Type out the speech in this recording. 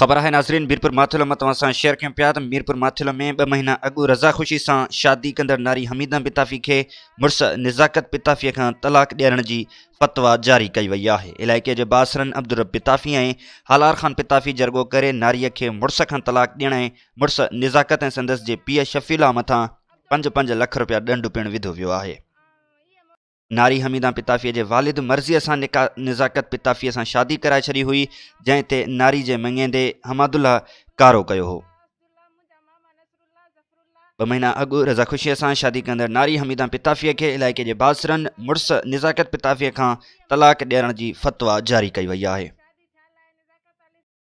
ख़बर है नाज़रीन मीरपुर माथुल में तव्हां शेयर क्यों पाया त मीरपुर माथुल में ॿ महीना अॻु रज़ा ख़ुशी सां शादी कदड़ नारी हमीदा पिताफ़ी के मुड़स निज़ाकत पिताफ़ी का तलाक ॾियण जी फतवा जारी कई वही है इलाके के बासरन अब्दुल पिताफ़ी ऐं हालार ख़ान पिताफ़ी जरगो करे नारीअ खे मुड़ुस खां तलाक ॾियण मुड़स मुड़ुस निज़ाकत संदस के जे शफ़ीला मथा पंज पंज लख रुपया डंड पिण विधो वियो आहे नारी हमीदा पिताफ़ीअ जे वालिद मर्ज़ीअ सां निका निज़ाकत पिताफ़ीअ सां शादी कराए छॾी हुई जंहिं ते नारी जे मङींदे हमादुल्ला कारो कयो हो ॿ महीना अॻु रज़ाख़ुशीअ सां शादी कंदड़ु नारी हमीदा पिताफ़ीअ खे इलाइक़े जे बासुरनि मुड़ुसु निज़ाकत पिताफ़ीअ खां तलाक़ ॾियण जी फ़तवा जारी कई वई आहे